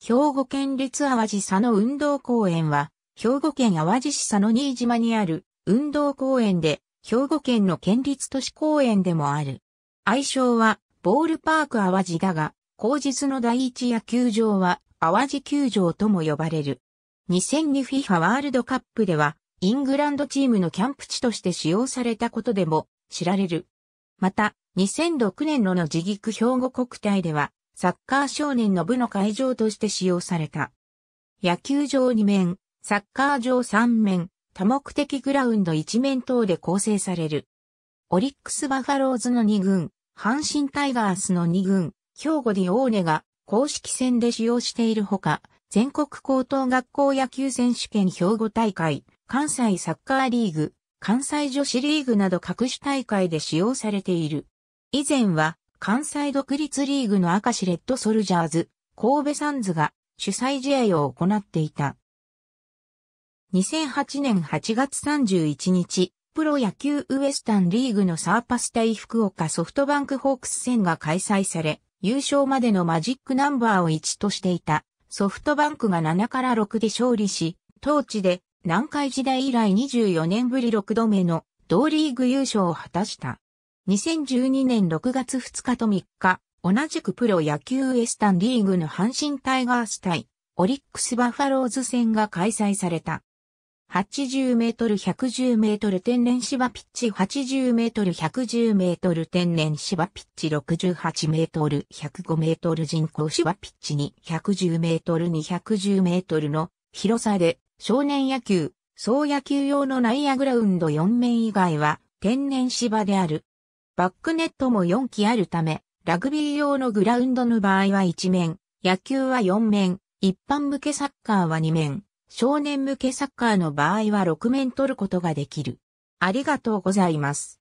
兵庫県立淡路佐野運動公園は、兵庫県淡路市佐野新島にある運動公園で、兵庫県の県立都市公園でもある。愛称は、ボールパーク淡路だが、後日の第一野球場は、淡路球場とも呼ばれる。2002FIFA ワールドカップでは、イングランドチームのキャンプ地として使用されたことでも知られる。また、2006年のの自菊兵庫国体では、サッカー少年の部の会場として使用された。野球場2面、サッカー場3面、多目的グラウンド1面等で構成される。オリックスバファローズの2軍、阪神タイガースの2軍、兵庫ディオーネが公式戦で使用しているほか、全国高等学校野球選手権兵庫大会、関西サッカーリーグ、関西女子リーグなど各種大会で使用されている。以前は関西独立リーグの明石レッドソルジャーズ、神戸サンズが主催試合を行っていた。2008年8月31日、プロ野球ウエスタンリーグのサーパス対福岡ソフトバンクホークス戦が開催され、優勝までのマジックナンバーを1としていたソフトバンクが7から6で勝利し、当地で南海時代以来24年ぶり6度目の同リーグ優勝を果たした。2012年6月2日と3日、同じくプロ野球ウエスタンリーグの阪神タイガース対オリックスバファローズ戦が開催された。80メートル110メートル天然芝ピッチ80メートル110メートル天然芝ピッチ68メートル105メートル人工芝ピッチに110メートル210メートルの広さで少年野球、総野球用の内野グラウンド4面以外は天然芝であるバックネットも4基あるため、ラグビー用のグラウンドの場合は1面、野球は4面、一般向けサッカーは2面、少年向けサッカーの場合は6面取ることができる。ありがとうございます。